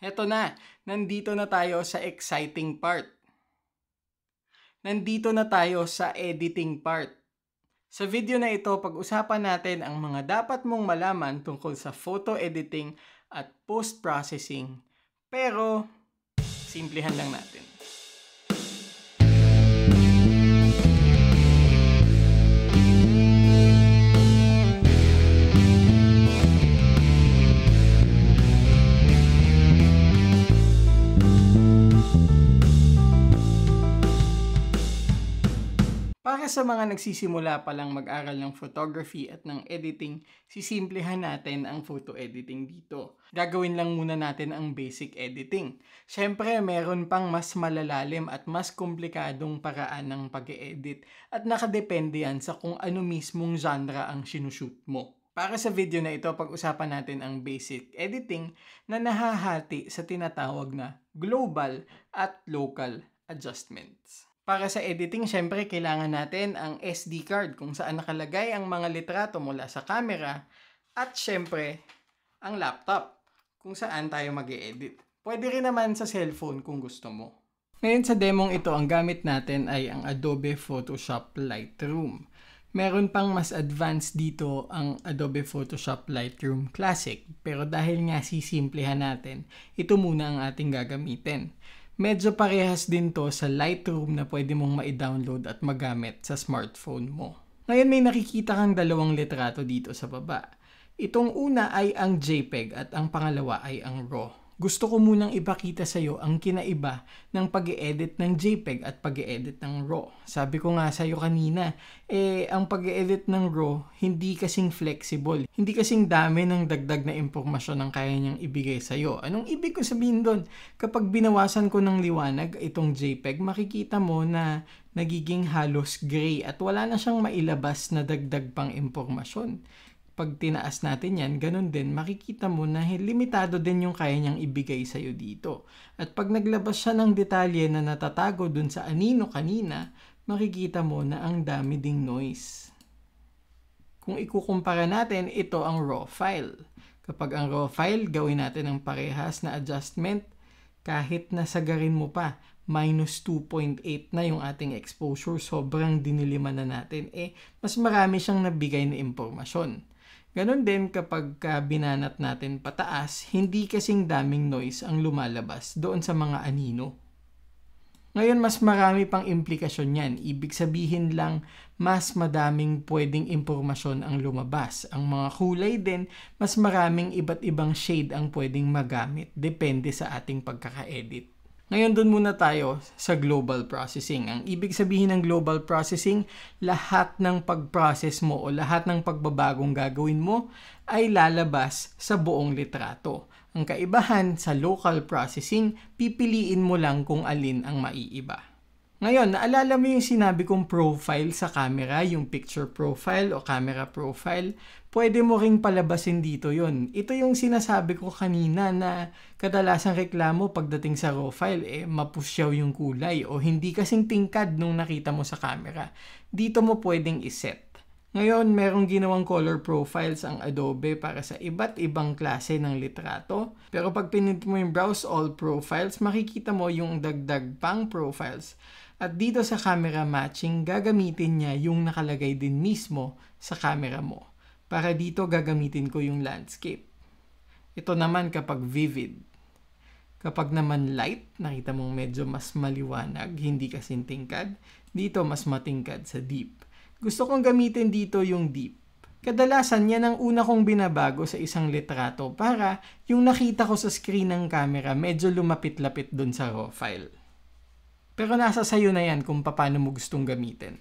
Heto na, nandito na tayo sa exciting part. Nandito na tayo sa editing part. Sa video na ito, pag-usapan natin ang mga dapat mong malaman tungkol sa photo editing at post-processing. Pero, simplihan lang natin. Para sa mga nagsisimula pa lang mag-aral ng photography at ng editing, sisimplehan natin ang photo editing dito. Gagawin lang muna natin ang basic editing. Siyempre, meron pang mas malalalim at mas komplikadong paraan ng pag edit at nakadepende yan sa kung ano mismong genre ang sinushoot mo. Para sa video na ito, pag-usapan natin ang basic editing na nahahati sa tinatawag na global at local adjustments. Para sa editing, syempre kailangan natin ang SD card kung saan nakalagay ang mga litrato mula sa camera at syempre ang laptop kung saan tayo mag -e edit Pwede rin naman sa cellphone kung gusto mo. Ngayon sa demong ito, ang gamit natin ay ang Adobe Photoshop Lightroom. Meron pang mas advanced dito ang Adobe Photoshop Lightroom Classic pero dahil nga sisimplihan natin, ito muna ang ating gagamitin. Medyo parehas din to sa Lightroom na pwede mong ma-download at magamit sa smartphone mo. Ngayon may nakikita kang dalawang litrato dito sa baba. Itong una ay ang JPEG at ang pangalawa ay ang RAW gusto ko munang ipakita sa iyo ang kinaiba ng pag edit ng JPEG at pag edit ng RAW. Sabi ko nga sa iyo kanina, eh ang pag edit ng RAW hindi kasing flexible. Hindi kasing dami ng dagdag na impormasyon ang kaya niyang ibigay sa iyo. Anong ibig ko sabihin doon? Kapag binawasan ko ng liwanag itong JPEG, makikita mo na nagiging halos gray at wala na siyang mailabas na dagdag pang impormasyon pag tinaas natin yan, ganun din, makikita mo na limitado din yung kaya niyang ibigay sa'yo dito. At pag naglabas siya ng detalye na natatago dun sa anino kanina, makikita mo na ang dami ding noise. Kung ikukumpara natin, ito ang raw file. Kapag ang raw file, gawin natin ang parehas na adjustment kahit nasagarin mo pa minus 2.8 na yung ating exposure, sobrang diniliman na natin, eh mas marami siyang nabigay na impormasyon. Ganon din kapag binanat natin pataas, hindi kasing daming noise ang lumalabas doon sa mga anino. Ngayon mas marami pang implikasyon yan. Ibig sabihin lang mas madaming pwedeng impormasyon ang lumabas. Ang mga kulay din, mas maraming iba't ibang shade ang pwedeng magamit depende sa ating pagkaka-edit. Ngayon doon muna tayo sa global processing. Ang ibig sabihin ng global processing, lahat ng pag-process mo o lahat ng pagbabagong gagawin mo ay lalabas sa buong litrato. Ang kaibahan sa local processing, pipiliin mo lang kung alin ang maiiba. Ngayon, naalala mo yung sinabi kong profile sa camera, yung picture profile o camera profile? pwede mo ring palabasin dito yon. Ito yung sinasabi ko kanina na kadalasang reklamo pagdating sa raw file, eh, mapusyaw yung kulay o hindi kasing tingkad nung nakita mo sa camera. Dito mo pwedeng iset. Ngayon, merong ginawang color profiles ang Adobe para sa iba't ibang klase ng litrato. Pero pag pinint mo yung browse all profiles, makikita mo yung dagdag pang profiles. At dito sa camera matching, gagamitin niya yung nakalagay din mismo sa camera mo. Para dito gagamitin ko yung landscape. Ito naman kapag vivid. Kapag naman light, nakita mong medyo mas maliwanag, hindi kasing tingkad. Dito mas matingkad sa deep. Gusto kong gamitin dito yung deep. Kadalasan yan ang una kong binabago sa isang litrato para yung nakita ko sa screen ng camera medyo lumapit-lapit dun sa raw file. Pero nasa sayo na yan kung paano mo gustong gamitin.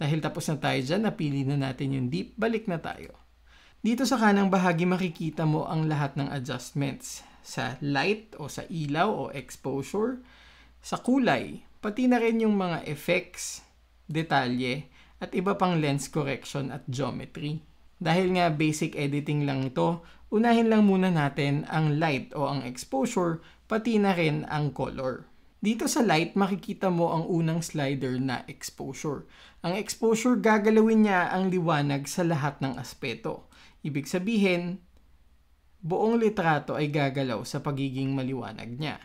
Dahil tapos na tayo dyan, napili na natin yung deep, balik na tayo. Dito sa kanang bahagi makikita mo ang lahat ng adjustments sa light o sa ilaw o exposure, sa kulay, pati na rin yung mga effects, detalye, at iba pang lens correction at geometry. Dahil nga basic editing lang ito, unahin lang muna natin ang light o ang exposure, pati na rin ang color. Dito sa light, makikita mo ang unang slider na exposure. Ang exposure gagalawin niya ang liwanag sa lahat ng aspeto. Ibig sabihin, buong litrato ay gagalaw sa pagiging maliwanag niya.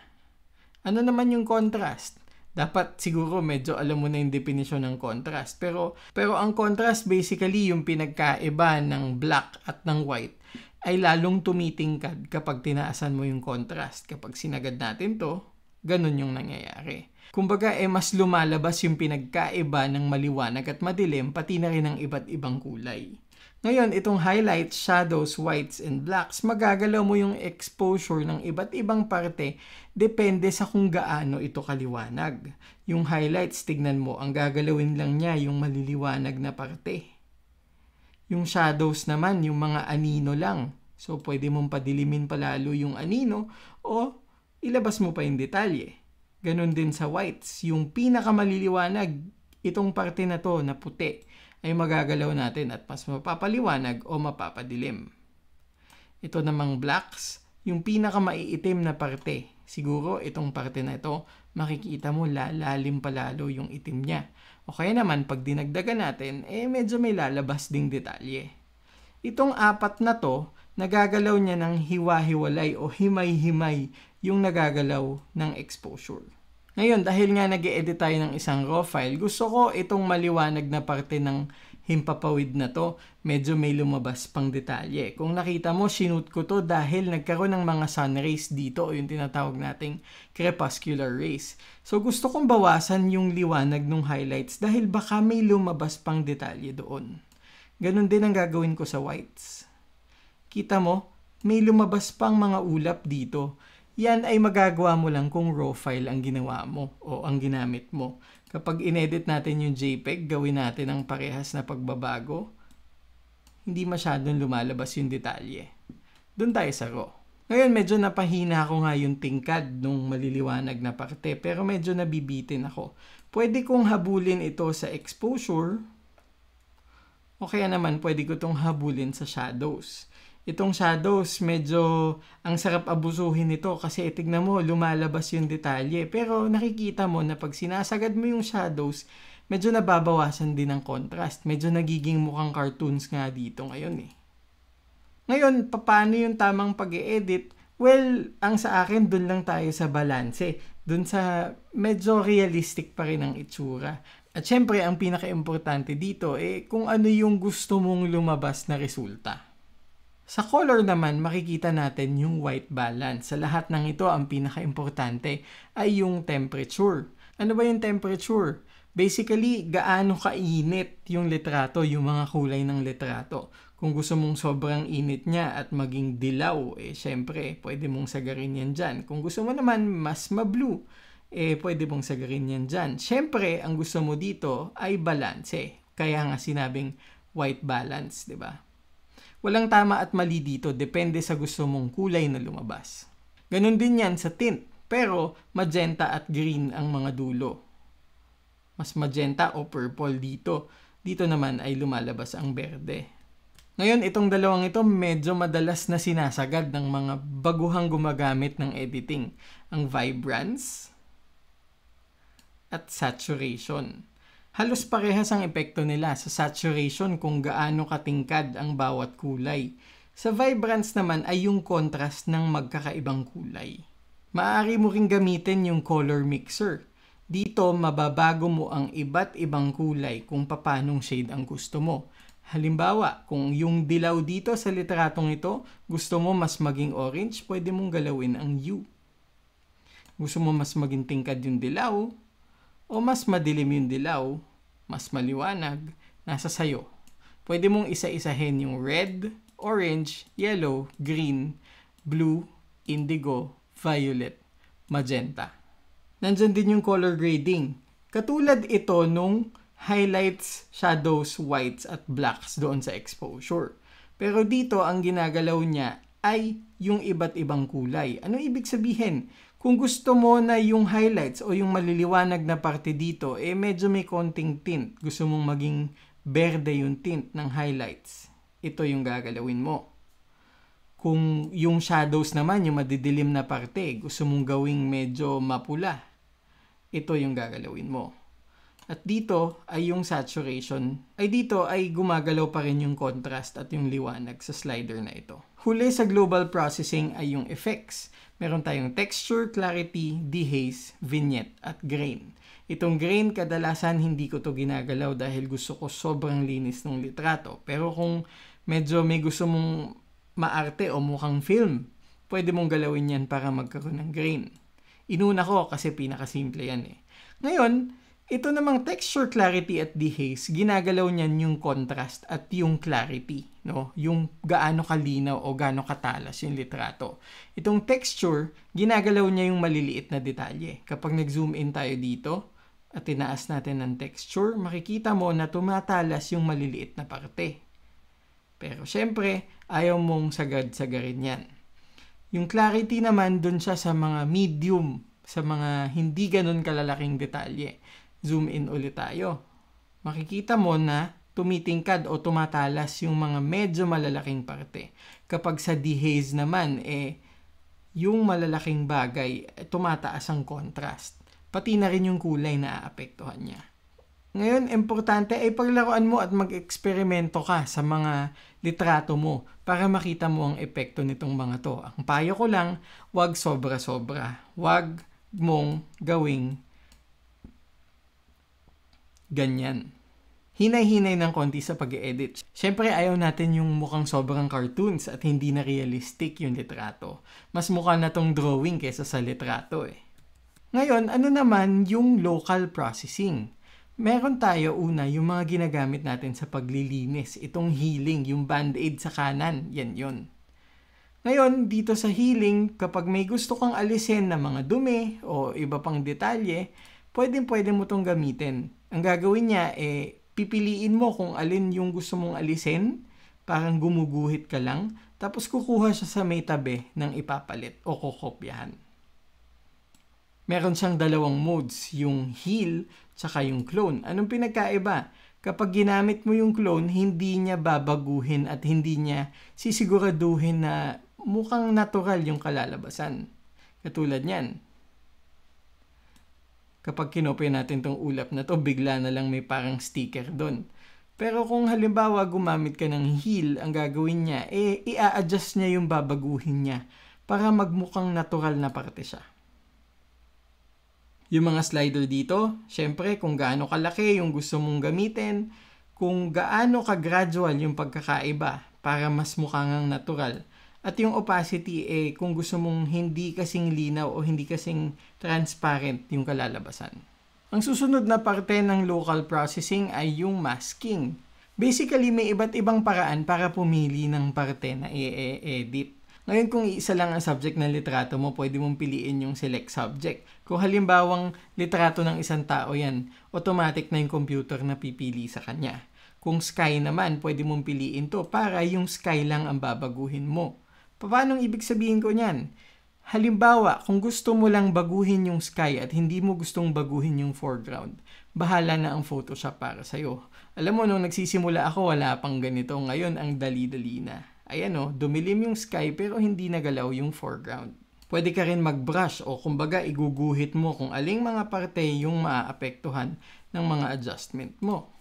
Ano naman yung contrast? dapat siguro medyo alam mo na yung definition ng contrast. Pero, pero ang contrast basically yung pinagkaiba ng black at ng white ay lalong tumitingkad kapag tinaasan mo yung contrast. Kapag sinagad natin to, ganun yung nangyayari. Kumbaga eh mas lumalabas yung pinagkaiba ng maliwanag at madilim pati na rin ng iba't ibang kulay. Ngayon, itong highlights, shadows, whites, and blacks, magagalaw mo yung exposure ng iba't ibang parte depende sa kung gaano ito kaliwanag. Yung highlights, tignan mo, ang gagalawin lang niya yung maliliwanag na parte. Yung shadows naman, yung mga anino lang. So, pwede mong padilimin palalo yung anino o ilabas mo pa in detalye. Ganon din sa whites. Yung pinakamaliliwanag, itong parte na to na puti, ay magagalaw natin at mas mapapaliwanag o mapapadilim. Ito namang blacks, yung pinakamaiitim na parte. Siguro itong parte na ito, makikita mo lalalim palalo yung itim niya. O kaya naman, pag dinagdagan natin, eh medyo may lalabas ding detalye. Itong apat na to, nagagalaw niya ng hiwa-hiwalay o himay-himay yung nagagalaw ng exposure. Ngayon, dahil nga nag edit tayo ng isang raw file, gusto ko itong maliwanag na parte ng himpapawid na to, medyo may lumabas pang detalye. Kung nakita mo, sinute ko to dahil nagkaroon ng mga sun rays dito o yung tinatawag nating crepuscular rays. So gusto kong bawasan yung liwanag ng highlights dahil baka may lumabas pang detalye doon. Ganon din ang gagawin ko sa whites. Kita mo, may lumabas pang mga ulap dito. Yan ay magagawa mo lang kung raw file ang ginawa mo o ang ginamit mo. Kapag inedit natin yung JPEG, gawin natin ang parehas na pagbabago. Hindi masyadong lumalabas yung detalye. Doon tayo sa raw. Ngayon medyo napahina ako nga yung tingkad nung maliliwanag na parte pero medyo nabibitin ako. Pwede kong habulin ito sa exposure o kaya naman pwede ko itong habulin sa shadows itong shadows, medyo ang sarap abusuhin nito kasi itignan mo, lumalabas yung detalye. Pero nakikita mo na pag sinasagad mo yung shadows, medyo nababawasan din ang contrast. Medyo nagiging mukhang cartoons nga dito ngayon eh. Ngayon, paano yung tamang pag edit Well, ang sa akin, dun lang tayo sa balance. Dun sa medyo realistic pa rin ang itsura. At syempre, ang pinaka-importante dito, eh, kung ano yung gusto mong lumabas na resulta. Sa color naman, makikita natin yung white balance. Sa lahat ng ito, ang pinaka-importante ay yung temperature. Ano ba yung temperature? Basically, gaano kainit yung litrato, yung mga kulay ng litrato. Kung gusto mong sobrang init niya at maging dilaw, eh syempre, pwede mong sagarin yan dyan. Kung gusto mo naman mas ma-blue, eh pwede mong sagarin yan dyan. Syempre, ang gusto mo dito ay balance. Eh. Kaya nga sinabing white balance, di ba? Walang tama at mali dito, depende sa gusto mong kulay na lumabas. Ganun din yan sa tint, pero magenta at green ang mga dulo. Mas magenta o purple dito. Dito naman ay lumalabas ang berde. Ngayon, itong dalawang ito medyo madalas na sinasagad ng mga baguhang gumagamit ng editing. Ang vibrance at saturation. Halos parehas ang epekto nila sa saturation kung gaano katingkad ang bawat kulay. Sa vibrance naman ay yung contrast ng magkakaibang kulay. Maaari mo ring gamitin yung color mixer. Dito, mababago mo ang iba't ibang kulay kung papanong shade ang gusto mo. Halimbawa, kung yung dilaw dito sa litratong ito, gusto mo mas maging orange, pwede mong galawin ang hue. Gusto mo mas maging tingkad yung dilaw, o mas madilim yung dilaw, mas maliwanag, nasa sayo. Pwede mong isa-isahin yung red, orange, yellow, green, blue, indigo, violet, magenta. Nandyan din yung color grading. Katulad ito nung highlights, shadows, whites, at blacks doon sa exposure. Pero dito, ang ginagalaw niya ay yung iba't ibang kulay. Ano ibig sabihin? Kung gusto mo na yung highlights o yung maliliwanag na parte dito, eh medyo may konting tint. Gusto mong maging berde yung tint ng highlights. Ito yung gagalawin mo. Kung yung shadows naman, yung madidilim na parte, gusto mong gawing medyo mapula. Ito yung gagalawin mo. At dito ay yung saturation. Ay dito ay gumagalaw pa rin yung contrast at yung liwanag sa slider na ito. Huli sa global processing ay yung effects. Meron tayong texture, clarity, dehaze, vignette, at grain. Itong grain kadalasan hindi ko to ginagalaw dahil gusto ko sobrang linis ng litrato. Pero kung medyo may gusto mong maarte o mukhang film, pwede mong galawin yan para magkaroon ng grain. Inuna ko kasi pinakasimple yan eh. Ngayon, ito namang texture clarity at dehaze, ginagalaw niyan yung contrast at yung clarity, no? Yung gaano kalinaw o gaano katalas yung litrato. Itong texture, ginagalaw niya yung maliliit na detalye. Kapag nag-zoom in tayo dito at tinaas natin ang texture, makikita mo na tumatalas yung maliliit na parte. Pero syempre, ayaw mong sagad-sagarin yan. Yung clarity naman, dun siya sa mga medium, sa mga hindi ganun kalalaking detalye zoom in ulit tayo. Makikita mo na tumitingkad o tumatalas yung mga medyo malalaking parte. Kapag sa dehaze naman, eh, yung malalaking bagay, eh, tumataas ang contrast. Pati na rin yung kulay na aapektuhan niya. Ngayon, importante ay eh, paglaruan mo at mag-eksperimento ka sa mga litrato mo para makita mo ang epekto nitong mga to. Ang payo ko lang, wag sobra-sobra. Wag mong gawing ganyan. Hinay-hinay ng konti sa pag edit Siyempre, ayaw natin yung mukhang sobrang cartoons at hindi na realistic yung litrato. Mas mukha na tong drawing kesa sa litrato eh. Ngayon, ano naman yung local processing? Meron tayo una yung mga ginagamit natin sa paglilinis. Itong healing, yung band-aid sa kanan, yan yun. Ngayon, dito sa healing, kapag may gusto kang alisin na mga dumi o iba pang detalye, pwedeng pwede mo tong gamitin. Ang gagawin niya, eh, pipiliin mo kung alin yung gusto mong alisin. Parang gumuguhit ka lang. Tapos kukuha siya sa may tabi ng ipapalit o kukopyahan. Meron siyang dalawang modes, yung heal tsaka yung clone. Anong pinagkaiba? Kapag ginamit mo yung clone, hindi niya babaguhin at hindi niya sisiguraduhin na mukhang natural yung kalalabasan. Katulad niyan, kapag kinopya natin tong ulap na to, bigla na lang may parang sticker doon. Pero kung halimbawa gumamit ka ng heel, ang gagawin niya, eh, i-adjust niya yung babaguhin niya para magmukhang natural na parte siya. Yung mga slider dito, syempre kung gaano kalaki yung gusto mong gamitin, kung gaano ka-gradual yung pagkakaiba para mas mukhang natural. At yung opacity eh kung gusto mong hindi kasing linaw o hindi kasing transparent yung kalalabasan. Ang susunod na parte ng local processing ay yung masking. Basically, may iba't ibang paraan para pumili ng parte na i-edit. Ngayon kung isa lang ang subject ng litrato mo, pwede mong piliin yung select subject. Kung halimbawang litrato ng isang tao yan, automatic na yung computer na pipili sa kanya. Kung sky naman, pwede mong piliin to para yung sky lang ang babaguhin mo. Paano ibig sabihin ko niyan? Halimbawa, kung gusto mo lang baguhin yung sky at hindi mo gustong baguhin yung foreground, bahala na ang Photoshop para sa'yo. Alam mo, nung nagsisimula ako, wala pang ganito. Ngayon, ang dali-dali na. Ayan o, oh, dumilim yung sky pero hindi nagalaw yung foreground. Pwede ka rin mag-brush o kumbaga iguguhit mo kung aling mga parte yung maaapektuhan ng mga adjustment mo.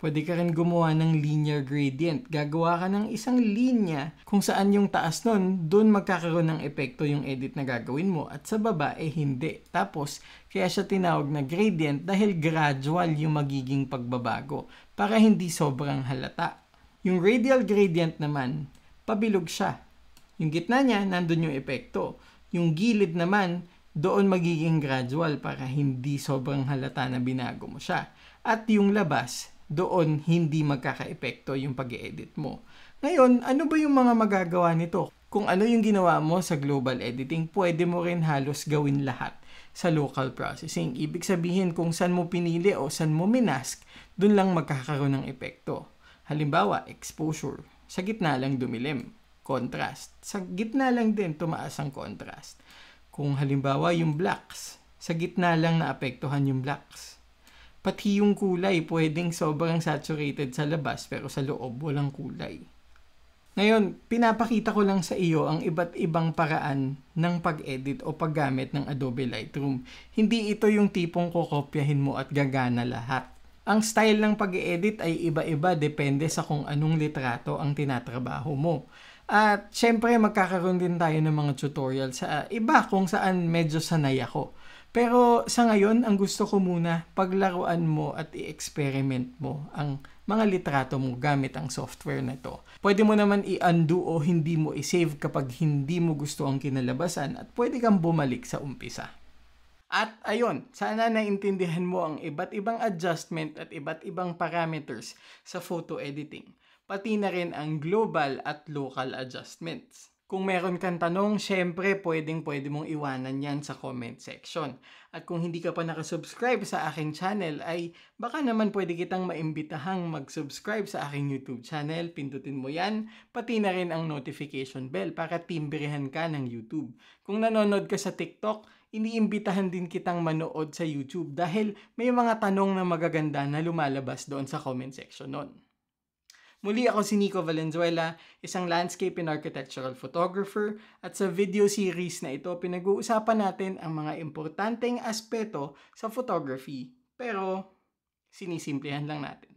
Pwede ka rin gumawa ng linear gradient. Gagawa ka ng isang linya kung saan yung taas nun, doon magkakaroon ng epekto yung edit na gagawin mo at sa baba, eh hindi. Tapos, kaya siya tinawag na gradient dahil gradual yung magiging pagbabago para hindi sobrang halata. Yung radial gradient naman, pabilog siya. Yung gitna niya, nandun yung epekto. Yung gilid naman, doon magiging gradual para hindi sobrang halata na binago mo siya. At yung labas, doon hindi magkakaepekto yung pag edit mo. Ngayon, ano ba yung mga magagawa nito? Kung ano yung ginawa mo sa global editing, pwede mo rin halos gawin lahat sa local processing. Ibig sabihin kung saan mo pinili o saan mo minask, doon lang magkakaroon ng epekto. Halimbawa, exposure. Sa gitna lang dumilim. Contrast. Sa gitna lang din tumaas ang contrast. Kung halimbawa yung blacks, sa gitna lang naapektuhan yung blacks pati yung kulay pwedeng sobrang saturated sa labas pero sa loob walang kulay. Ngayon, pinapakita ko lang sa iyo ang iba't ibang paraan ng pag-edit o paggamit ng Adobe Lightroom. Hindi ito yung tipong kokopyahin mo at gagana lahat. Ang style ng pag-edit ay iba-iba depende sa kung anong litrato ang tinatrabaho mo. At syempre magkakaroon din tayo ng mga tutorial sa iba kung saan medyo sanay ako. Pero sa ngayon, ang gusto ko muna, paglaruan mo at i-experiment mo ang mga litrato mo gamit ang software na to. Pwede mo naman i-undo o hindi mo i-save kapag hindi mo gusto ang kinalabasan at pwede kang bumalik sa umpisa. At ayun, sana naintindihan mo ang iba't ibang adjustment at iba't ibang parameters sa photo editing, pati na rin ang global at local adjustments. Kung meron kang tanong, syempre pwedeng pwede mong iwanan yan sa comment section. At kung hindi ka pa nakasubscribe sa aking channel ay baka naman pwede kitang maimbitahang mag-subscribe sa aking YouTube channel. Pindutin mo yan, pati na rin ang notification bell para timbrehan ka ng YouTube. Kung nanonood ka sa TikTok, iniimbitahan din kitang manood sa YouTube dahil may mga tanong na magaganda na lumalabas doon sa comment section noon. Muli ako si Nico Valenzuela, isang landscape and architectural photographer at sa video series na ito pinag-uusapan natin ang mga importanteng aspeto sa photography pero sinisimplehan lang natin.